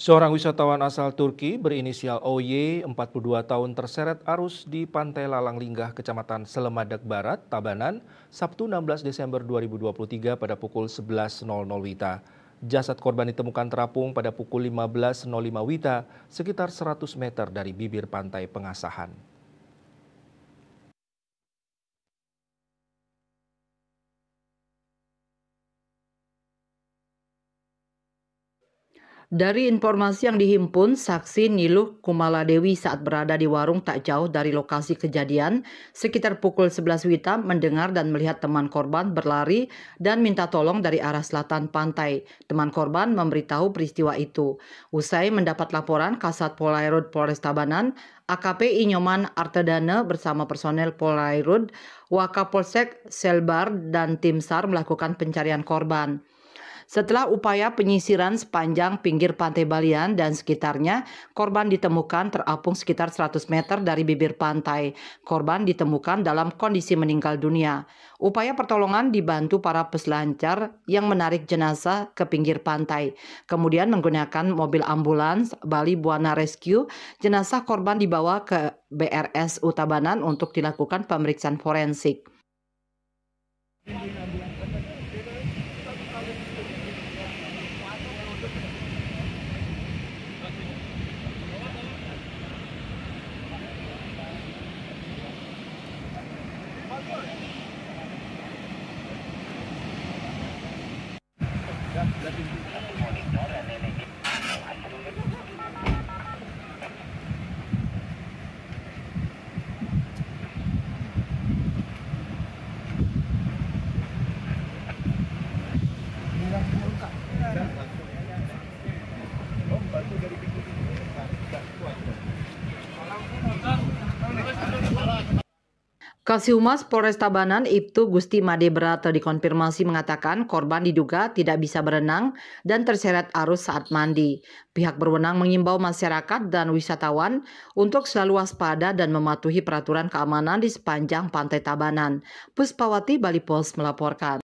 Seorang wisatawan asal Turki berinisial OY, 42 tahun terseret arus di Pantai Lalang Linggah, Kecamatan Selemadak Barat, Tabanan, Sabtu 16 Desember 2023 pada pukul 11.00 WITA. Jasad korban ditemukan terapung pada pukul 15.05 WITA, sekitar 100 meter dari bibir pantai pengasahan. Dari informasi yang dihimpun, saksi Niluh Kumala Dewi saat berada di warung tak jauh dari lokasi kejadian, sekitar pukul 11 Wita mendengar dan melihat teman korban berlari dan minta tolong dari arah selatan pantai. Teman korban memberitahu peristiwa itu. Usai mendapat laporan, Kasat Polairud Polres Tabanan, AKP Inyoman Artedana bersama personel Polairud, Wakapolsek Selbar, dan Tim SAR melakukan pencarian korban. Setelah upaya penyisiran sepanjang pinggir pantai Balian dan sekitarnya, korban ditemukan terapung sekitar 100 meter dari bibir pantai. Korban ditemukan dalam kondisi meninggal dunia. Upaya pertolongan dibantu para peselancar yang menarik jenazah ke pinggir pantai. Kemudian menggunakan mobil ambulans Bali Buana Rescue, jenazah korban dibawa ke BRS Utabanan untuk dilakukan pemeriksaan forensik. Thank you. Humas Polres Tabanan Ibtu Gusti Made Berata dikonfirmasi mengatakan korban diduga tidak bisa berenang dan terseret arus saat mandi. Pihak berwenang mengimbau masyarakat dan wisatawan untuk selalu waspada dan mematuhi peraturan keamanan di sepanjang pantai Tabanan. Puspawati Bali Post melaporkan.